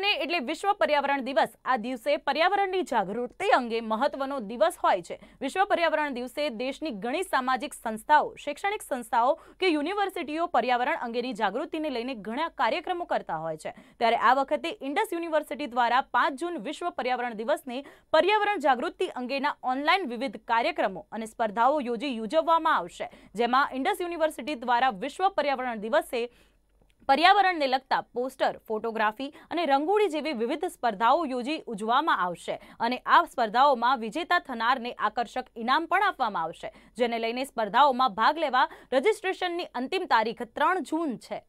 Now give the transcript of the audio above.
એકને એટલે વિશ્વ પર્યાવરણ દિવસ આ દિવસે પર્યાવરણની જાગૃતિ અંગે મહત્વનો દિવસ હોય છે વિશ્વ પર્યાવરણ દિવસે દેશની ઘણી સામાજિક સંસ્થાઓ શૈક્ષણિક સંસ્થાઓ કે યુનિવર્સિટીઓ પર્યાવરણ અંગેની જાગૃતિને લઈને ઘણા કાર્યક્રમો કરતા હોય છે ત્યારે આ વખતે ઇન્ડસ યુનિવર્સિટી દ્વારા પાંચ જૂન વિશ્વ પર્યાવરણ દિવસને પર્યાવરણ જાગૃતિ અંગેના ઓનલાઈન વિવિધ કાર્યક્રમો અને સ્પર્ધાઓ યોજી ઉજવવામાં આવશે જેમાં ઇન્ડસ યુનિવર્સિટી દ્વારા વિશ્વ પર્યાવરણ દિવસે પર્યાવરણને લગતા પોસ્ટર ફોટોગ્રાફી અને રંગોળી જેવી વિવિધ સ્પર્ધાઓ યોજી ઉજવવામાં આવશે અને આ સ્પર્ધાઓમાં વિજેતા થનારને આકર્ષક ઇનામ પણ આપવામાં આવશે જેને લઈને સ્પર્ધાઓમાં ભાગ લેવા રજિસ્ટ્રેશનની અંતિમ તારીખ ત્રણ જૂન છે